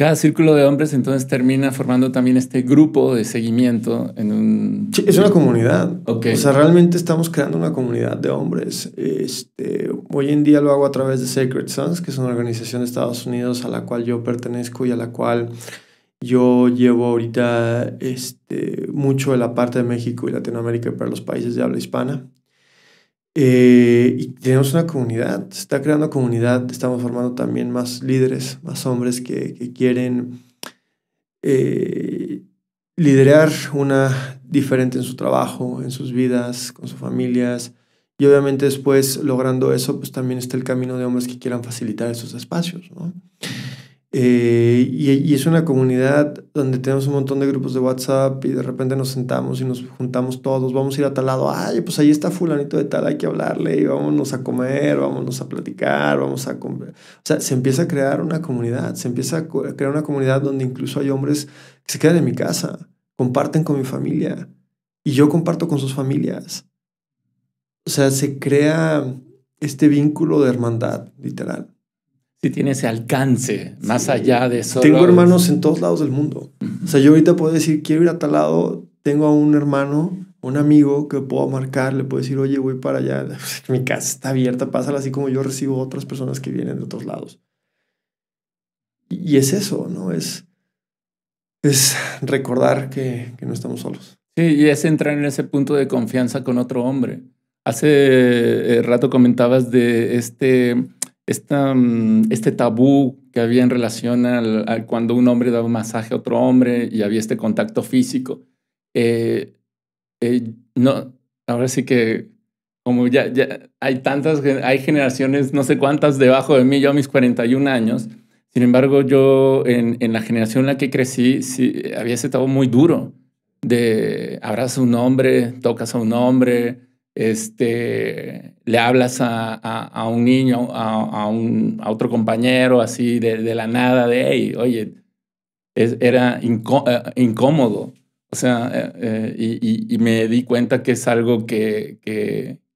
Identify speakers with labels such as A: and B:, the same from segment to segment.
A: Cada círculo de hombres entonces termina formando también este grupo de seguimiento en un... es una comunidad. O sea, realmente
B: estamos creando una comunidad de hombres. Este, hoy en día lo hago a través de Sacred Sons, que es una organización de Estados Unidos a la cual yo pertenezco y a la cual yo llevo ahorita este, mucho de la parte de México y Latinoamérica para los países de habla hispana. Eh, y tenemos una comunidad, se está creando comunidad, estamos formando también más líderes, más hombres que, quieren eh, liderar una diferente en su trabajo, en sus vidas, con sus familias. Y obviamente después, logrando eso, pues también está el camino de hombres que quieran facilitar esos espacios, ¿no? Eh, y, y, es una comunidad donde tenemos un montón de grupos de WhatsApp y de repente nos sentamos y nos juntamos todos, vamos a ir a tal lado, ay, pues ahí está fulanito de tal, hay que hablarle y vámonos a comer, vámonos a platicar, vamos a comer. O sea, se empieza a crear una comunidad, se empieza a crear una comunidad donde incluso hay hombres que se quedan en mi casa, comparten con mi familia y yo comparto con sus familias. O sea, se crea este
A: vínculo de hermandad, literal. Si tiene ese alcance más allá de eso. Tengo hermanos
B: en todos lados del mundo. O sea, yo ahorita puedo decir, quiero ir a tal lado, tengo a un hermano, un amigo que puedo marcar, le puedo decir, oye, voy para allá, mi casa está abierta, pásala así como yo recibo otras personas que vienen de otros lados. Y es eso,
A: ¿no? Es, es recordar que no estamos solos. Sí, y es entrar en ese punto de confianza con otro hombre. Hace eh, rato comentabas de este Mm, este tabú que había en relación al, cuando un hombre daba un masaje a otro hombre y había este contacto físico. Eh, eh, no, ahora sí que como ya, hay tantas, hay generaciones, no sé cuántas debajo de mí, yo a mis 41 años, sin embargo yo en, la generación en la que crecí había ese tabú muy duro de abrazar a un hombre, tocas a un hombre, este, le hablas a, un niño, a, un, otro compañero, así de, la nada, de, hey, oye, era eh, incómodo. O sea, eh, eh, y, me di cuenta que es algo que,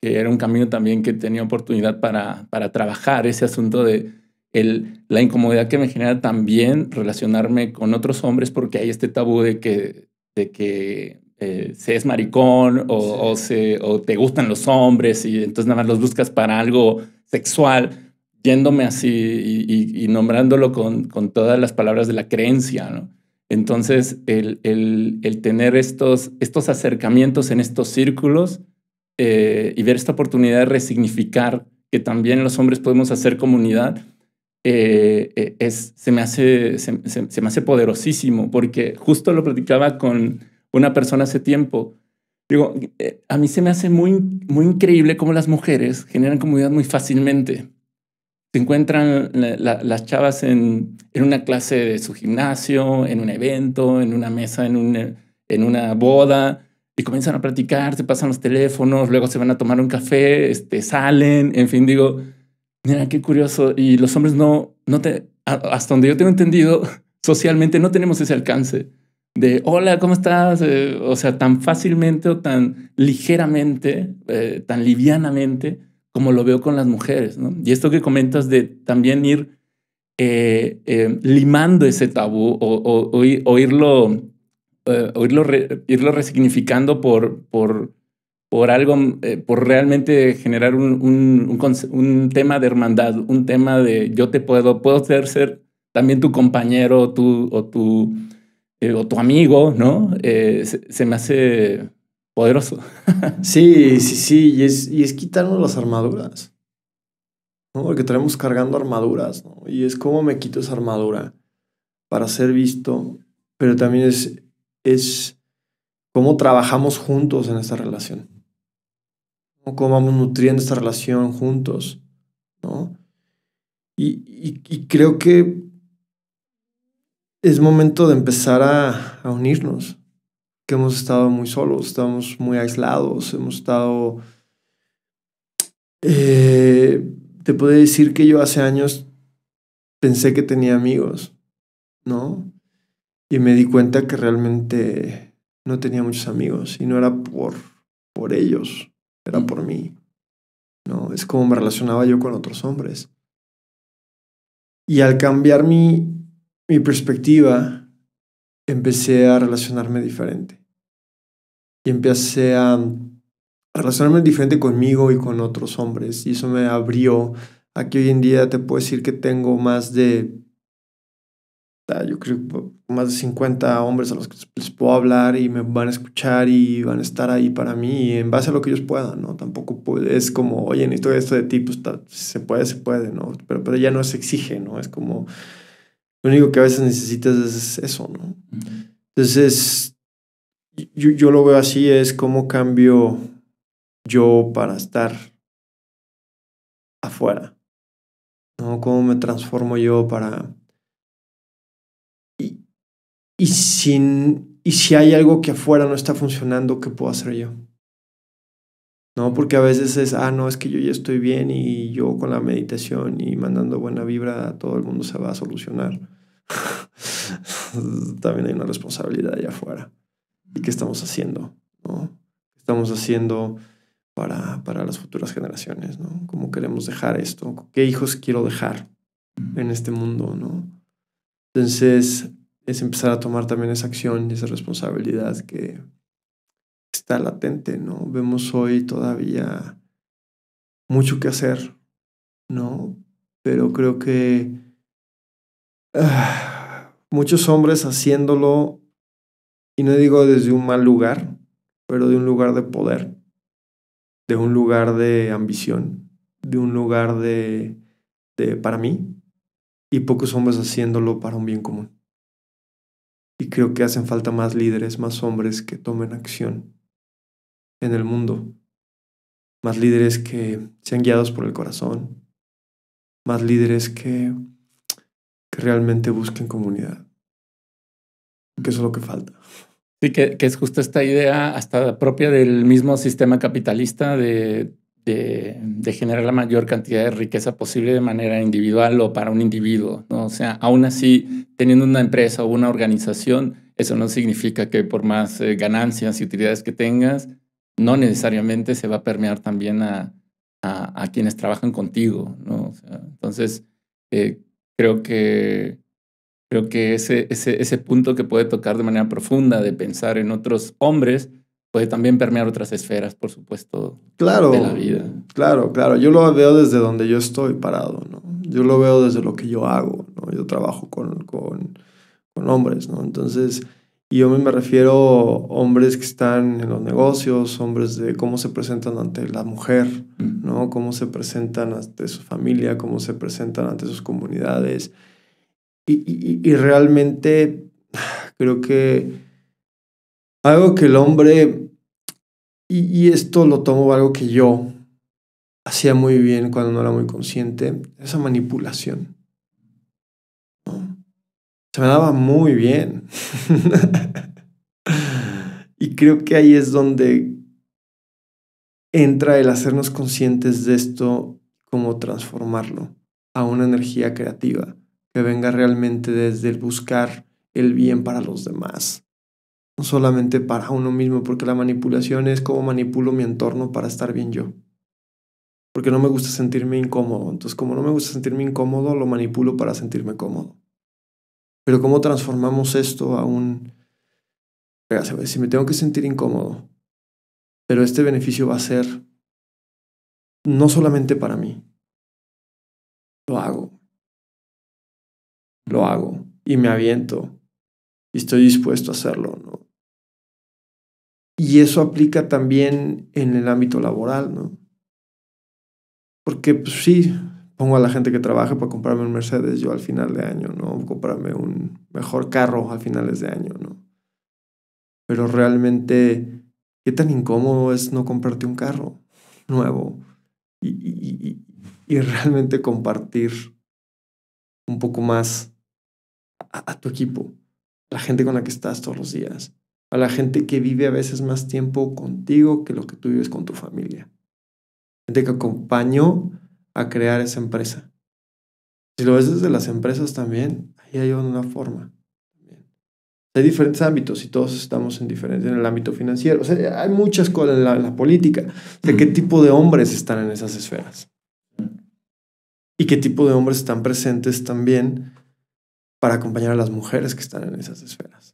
A: era un camino también que tenía oportunidad para, para trabajar, ese asunto de el, la incomodidad que me genera también relacionarme con otros hombres, porque hay este tabú de que, de que eh, se es maricón o, o te gustan los hombres y entonces nada más los buscas para algo sexual, yéndome así y, nombrándolo con, con, todas las palabras de la creencia, ¿no? Entonces, el, el, el, tener estos, estos acercamientos en estos círculos eh, y ver esta oportunidad de resignificar que también los hombres podemos hacer comunidad, eh, eh, es, se, me hace, se, se me hace poderosísimo, porque justo lo platicaba con, una persona hace tiempo. Digo, eh, a mí se me hace muy, muy increíble cómo las mujeres generan comunidad muy fácilmente. Se encuentran las chavas en, una clase de su gimnasio, en un evento, en una mesa, en, en una boda, y comienzan a platicar, se pasan los teléfonos, luego se van a tomar un café, este, salen, en fin, digo, mira, qué curioso. Y los hombres no, no te, hasta donde yo tengo entendido, socialmente no tenemos ese alcance de hola, ¿cómo estás? Eh, o sea, tan fácilmente o tan ligeramente, eh, tan livianamente como lo veo con las mujeres. ¿no? Y esto que comentas de también ir eh, limando ese tabú o, o, irlo, resignificando por, por, por algo, por realmente generar un, tema de hermandad, un tema de yo te puedo, puedo ser, ser también tu compañero tú, o tu eh, o tu amigo, ¿no? Eh, se, me hace poderoso. sí, sí, sí, y es, quitarnos las armaduras.
B: ¿no? Porque tenemos cargando armaduras, ¿no? Y es como me quito esa armadura para ser visto, pero también es, es cómo trabajamos juntos en esta relación. Cómo vamos nutriendo esta relación juntos, ¿no? Y, y creo que es momento de empezar a, unirnos, que hemos estado muy solos, estamos muy aislados, hemos estado... Eh, te puedo decir que yo hace años pensé que tenía amigos, ¿no? Y me di cuenta que realmente no tenía muchos amigos y no era por, por ellos, era por mí, ¿no? Es como me relacionaba yo con otros hombres. Y al cambiar mi, mi perspectiva, empecé a relacionarme diferente. Y empecé a relacionarme diferente conmigo y con otros hombres. Y eso me abrió a que hoy en día te puedo decir que tengo más de, ah, yo creo, más de 50 hombres a los que les puedo hablar y me van a escuchar y van a estar ahí para mí en base a lo que ellos puedan, ¿no? Tampoco es como, oye, todo esto de ti, pues se puede, se puede, ¿no? Pero, pero ya no se exige, ¿no? Es como lo único que a veces necesitas es eso, ¿no? Entonces, yo, lo veo así, es cómo cambio yo para estar afuera, ¿no? Cómo me transformo yo para... Y, y, sin, y si hay algo que afuera no está funcionando, ¿qué puedo hacer yo? ¿no? Porque a veces es, ah, no, es que yo ya estoy bien y yo con la meditación y mandando buena vibra todo el mundo se va a solucionar. También hay una responsabilidad allá afuera. ¿Y qué estamos haciendo? ¿no? ¿Qué estamos haciendo para, para las futuras generaciones? ¿no? ¿Cómo queremos dejar esto? ¿Qué hijos quiero dejar en este mundo? ¿no? Entonces, es empezar a tomar también esa acción y esa responsabilidad que, está latente, ¿no? Vemos hoy todavía mucho que hacer, ¿no? Pero creo que ah, muchos hombres haciéndolo, y no digo desde un mal lugar, pero de un lugar de poder, de un lugar de ambición, de un lugar de para mí, y pocos hombres haciéndolo para un bien común. Y creo que hacen falta más líderes, más hombres que tomen acción en el mundo. Más líderes que sean guiados por el corazón. Más líderes que, que realmente busquen comunidad.
A: Que eso es lo que falta. Sí, que, es justo esta idea hasta propia del mismo sistema capitalista de de, generar la mayor cantidad de riqueza posible de manera individual o para un individuo. ¿no? O sea, aún así, teniendo una empresa o una organización, eso no significa que por más eh, ganancias y utilidades que tengas, no necesariamente se va a permear también a, a, quienes trabajan contigo, ¿no? entonces, eh, creo que, creo que ese, ese, ese punto que puede tocar de manera profunda de pensar en otros hombres, puede también permear otras esferas, por supuesto, claro, de la vida.
B: Claro, claro. Yo lo veo desde donde yo estoy parado, ¿no? Yo lo veo desde lo que yo hago, ¿no? Yo trabajo con, con, con hombres, ¿no? Entonces, y yo me refiero a hombres que están en los negocios, hombres de cómo se presentan ante la mujer, ¿no? Cómo se presentan ante su familia, cómo se presentan ante sus comunidades. Y, realmente creo que algo que el hombre, y, y esto lo tomo algo que yo hacía muy bien cuando no era muy consciente, esa manipulación se me daba muy bien. y creo que ahí es donde entra el hacernos conscientes de esto, como transformarlo a una energía creativa que venga realmente desde el buscar el bien para los demás, no solamente para uno mismo, porque la manipulación es como manipulo mi entorno para estar bien yo. Porque no me gusta sentirme incómodo, entonces como no me gusta sentirme incómodo, lo manipulo para sentirme cómodo. Pero ¿cómo transformamos esto a un... Si me tengo que sentir incómodo, pero este beneficio va a ser no solamente para mí. Lo hago. Lo hago. Y me aviento. Y estoy dispuesto a hacerlo. ¿no? Y eso aplica también en el ámbito laboral, ¿no? Porque pues, sí, pongo a la gente que trabaja para comprarme un Mercedes yo al final de año, ¿no? Comprarme un mejor carro a finales de año, ¿no? Pero realmente, ¿qué tan incómodo es no comprarte un carro nuevo? Y, realmente compartir un poco más a, tu equipo, la gente con la que estás todos los días, a la gente que vive a veces más tiempo contigo que lo que tú vives con tu familia. Gente que acompaño a crear esa empresa. Si lo ves desde las empresas también, ahí hay una forma. Hay diferentes ámbitos y todos estamos en diferentes en el ámbito financiero. hay muchas cosas en la, política. de qué tipo de hombres están en esas esferas. Y qué tipo de hombres están presentes también para acompañar a las mujeres que están en esas esferas.